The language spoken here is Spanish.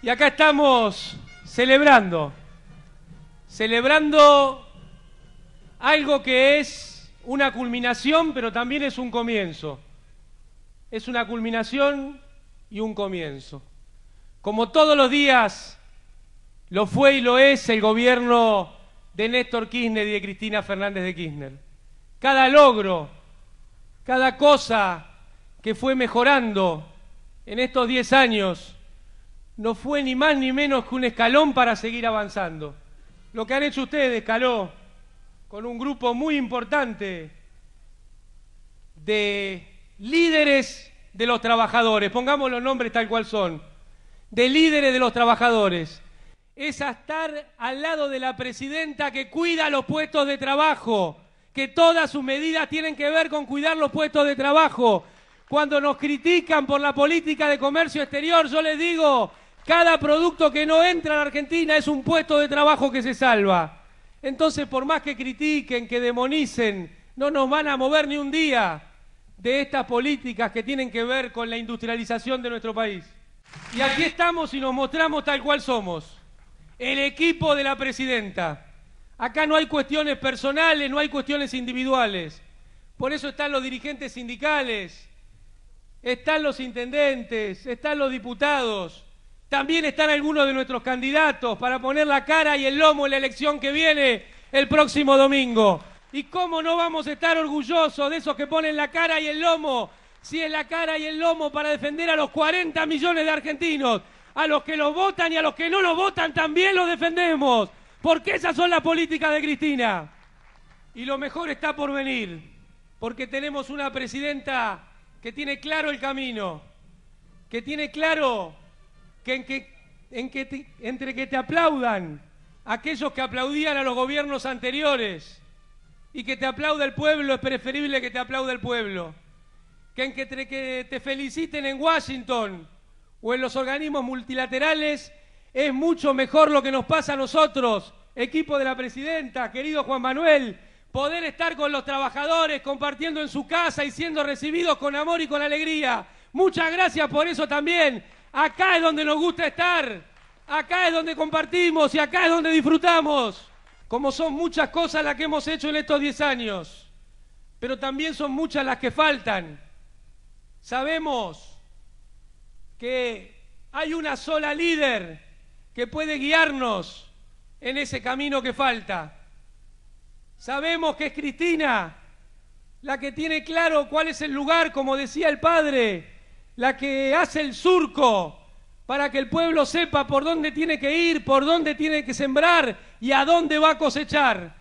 Y acá estamos celebrando, celebrando algo que es una culminación, pero también es un comienzo. Es una culminación y un comienzo. Como todos los días lo fue y lo es el gobierno de Néstor Kirchner y de Cristina Fernández de Kirchner. Cada logro, cada cosa que fue mejorando en estos 10 años, no fue ni más ni menos que un escalón para seguir avanzando. Lo que han hecho ustedes, Caló, con un grupo muy importante de líderes de los trabajadores, pongamos los nombres tal cual son, de líderes de los trabajadores, es estar al lado de la presidenta que cuida los puestos de trabajo, que todas sus medidas tienen que ver con cuidar los puestos de trabajo. Cuando nos critican por la política de comercio exterior, yo les digo, cada producto que no entra a Argentina es un puesto de trabajo que se salva. Entonces, por más que critiquen, que demonicen, no nos van a mover ni un día de estas políticas que tienen que ver con la industrialización de nuestro país. Y aquí estamos y nos mostramos tal cual somos. El equipo de la presidenta. Acá no hay cuestiones personales, no hay cuestiones individuales. Por eso están los dirigentes sindicales, están los intendentes, están los diputados, también están algunos de nuestros candidatos para poner la cara y el lomo en la elección que viene el próximo domingo. ¿Y cómo no vamos a estar orgullosos de esos que ponen la cara y el lomo? Si es la cara y el lomo para defender a los 40 millones de argentinos, a los que los votan y a los que no los votan también los defendemos, porque esas son las políticas de Cristina. Y lo mejor está por venir, porque tenemos una presidenta que tiene claro el camino, que tiene claro que, entre que te aplaudan aquellos que aplaudían a los gobiernos anteriores y que te aplaude el pueblo, es preferible que te aplaude el pueblo, que entre que te feliciten en Washington o en los organismos multilaterales, es mucho mejor lo que nos pasa a nosotros, equipo de la presidenta, querido Juan Manuel, poder estar con los trabajadores, compartiendo en su casa y siendo recibidos con amor y con alegría. Muchas gracias por eso también Acá es donde nos gusta estar, acá es donde compartimos y acá es donde disfrutamos. Como son muchas cosas las que hemos hecho en estos 10 años, pero también son muchas las que faltan. Sabemos que hay una sola líder que puede guiarnos en ese camino que falta. Sabemos que es Cristina la que tiene claro cuál es el lugar, como decía el padre, la que hace el surco para que el pueblo sepa por dónde tiene que ir, por dónde tiene que sembrar y a dónde va a cosechar.